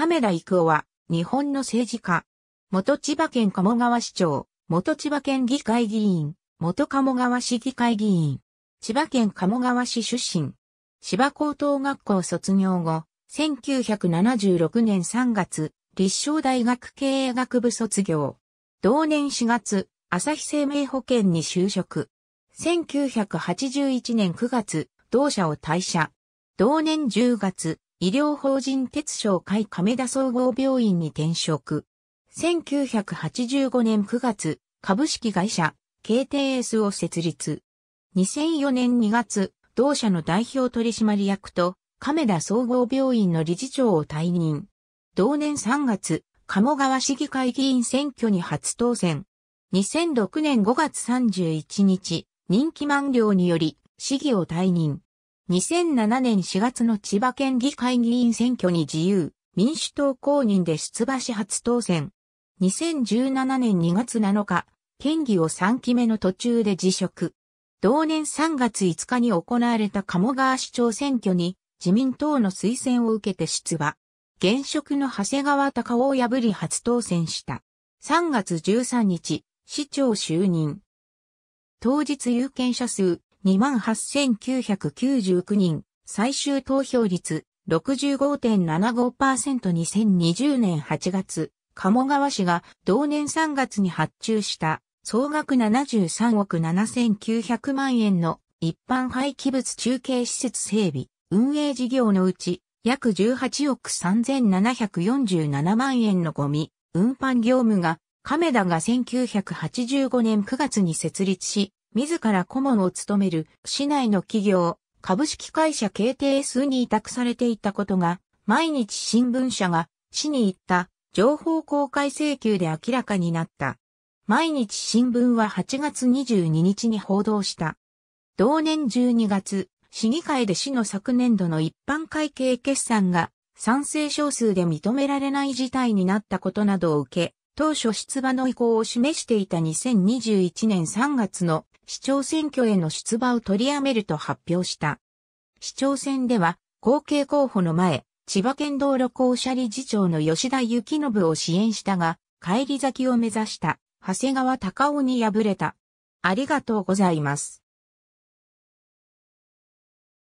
亀田育夫は、日本の政治家。元千葉県鴨川市長、元千葉県議会議員、元鴨川市議会議員。千葉県鴨川市出身。芝高等学校卒業後、1976年3月、立正大学経営学部卒業。同年4月、朝日生命保険に就職。1981年9月、同社を退社。同年10月、医療法人鉄商会亀田総合病院に転職。1985年9月、株式会社 KTS を設立。2004年2月、同社の代表取締役と亀田総合病院の理事長を退任。同年3月、鴨川市議会議員選挙に初当選。2006年5月31日、任期満了により、市議を退任。2007年4月の千葉県議会議員選挙に自由、民主党公認で出馬し初当選。2017年2月7日、県議を3期目の途中で辞職。同年3月5日に行われた鴨川市長選挙に自民党の推薦を受けて出馬。現職の長谷川隆を破り初当選した。3月13日、市長就任。当日有権者数28,999人、最終投票率 65.75%2020 年8月、鴨川市が同年3月に発注した総額73億7900万円の一般廃棄物中継施設整備、運営事業のうち約18億3747万円のゴミ、運搬業務が亀田が1985年9月に設立し、自ら顧問を務める市内の企業、株式会社 KTS に委託されていたことが、毎日新聞社が市に行った情報公開請求で明らかになった。毎日新聞は8月22日に報道した。同年12月、市議会で市の昨年度の一般会計決算が賛成少数で認められない事態になったことなどを受け、当初出馬の意向を示していた2021年3月の市長選挙への出馬を取りやめると発表した。市長選では、後継候補の前、千葉県道路公社理事長の吉田幸信を支援したが、帰り咲きを目指した、長谷川隆夫に敗れた。ありがとうございます。